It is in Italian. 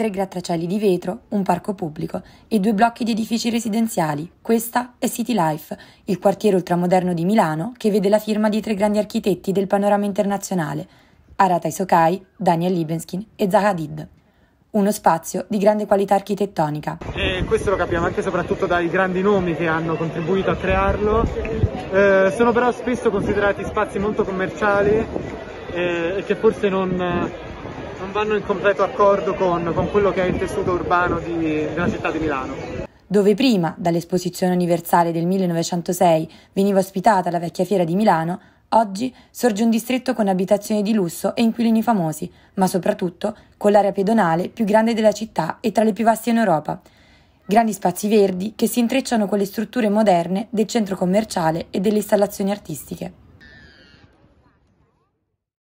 tre grattacieli di vetro, un parco pubblico e due blocchi di edifici residenziali. Questa è City Life, il quartiere ultramoderno di Milano che vede la firma di tre grandi architetti del panorama internazionale, Arata Isokai, Daniel Libenskin e Zahadid uno spazio di grande qualità architettonica. E questo lo capiamo anche e soprattutto dai grandi nomi che hanno contribuito a crearlo. Eh, sono però spesso considerati spazi molto commerciali eh, e eh, che forse non, non vanno in completo accordo con, con quello che è il tessuto urbano di, della città di Milano. Dove prima, dall'esposizione universale del 1906, veniva ospitata la vecchia fiera di Milano, oggi sorge un distretto con abitazioni di lusso e inquilini famosi, ma soprattutto con l'area pedonale più grande della città e tra le più vaste in Europa. Grandi spazi verdi che si intrecciano con le strutture moderne del centro commerciale e delle installazioni artistiche.